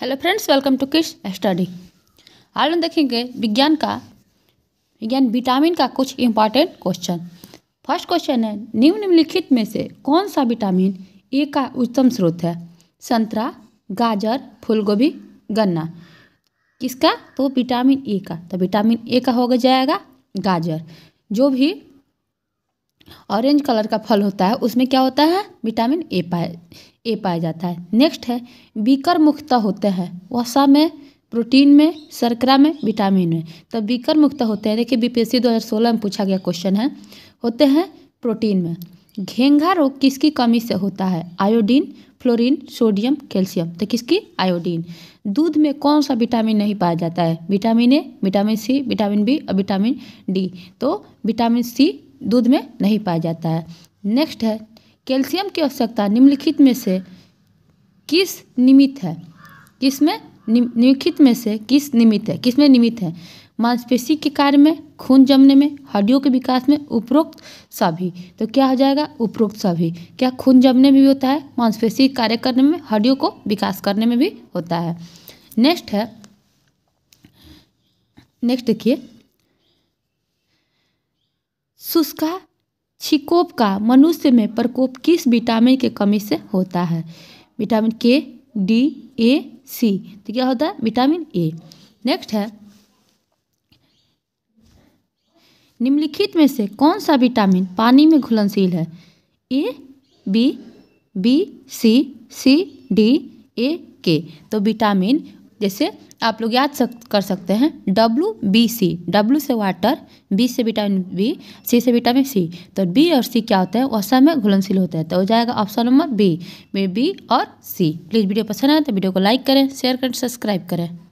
hello friends welcome to किश study आज हम देखेंगे विज्ञान का विज्ञान विटामिन का कुछ इंपॉर्टेंट क्वेश्चन फर्स्ट क्वेश्चन है निम्नलिखित में से कौन सा विटामिन ए का उच्चतम स्रोत है संतरा गाजर फूलगोभी गन्ना किसका तो विटामिन ए का तो विटामिन ए का हो जाएगा गाजर जो भी ऑरेंज कलर का फल होता है उसमें क्या होता है विटामिन ए पाए ए पाया जाता है नेक्स्ट है बीकर मुक्त होते हैं वसा में प्रोटीन में शर्करा में विटामिन में तो बीकर मुक्त होते हैं देखिए बीपीएससी 2016 में पूछा गया क्वेश्चन है होते हैं प्रोटीन में घेंघा रोग किसकी कमी से होता है आयोडीन फ्लोरीन सोडियम कैल्शियम तो किसकी आयोडीन दूध में कौन सा विटामिन नहीं पाया जाता है vitamin A vitamin C vitamin B और विटामिन डी तो विटामिन सी दूध में नहीं पाया जाता है नेक्स्ट है कैल्शियम की आवश्यकता निम्नलिखित में से किस निमित है किस में निम्नलिखित में से किस निमित्त है किस में निमित्त है मांसपेशी के कार्य में खून जमने में हड्डियों के विकास में उपरोक्त सभी तो क्या हो जाएगा उपरोक्त सभी क्या खून जमने में भी होता है मांसपेशी कार्य करने में हड्डियों को विकास करने में भी होता है नेक्स्ट है नेक्स्ट देखिए सुस्का छिकोप का मनुष्य में प्रकोप किस विटामिन के कमी से होता है विटामिन के डी ए सी तो क्या होता है विटामिन ए नेक्स्ट है निम्नलिखित में से कौन सा विटामिन पानी में घुलनशील है A B B C C D A के तो विटामिन जैसे आप लोग याद सक, कर सकते हैं डब्लू बी सी डब्लू से वाटर बी से विटामिन बी सी से विटामिन सी तो बी और सी क्या होते हैं वह सब में घुलनशील होते हैं तो हो जाएगा ऑप्शन नंबर बी में बी और सी प्लीज़ वीडियो पसंद आए तो वीडियो को लाइक करें शेयर करें सब्सक्राइब करें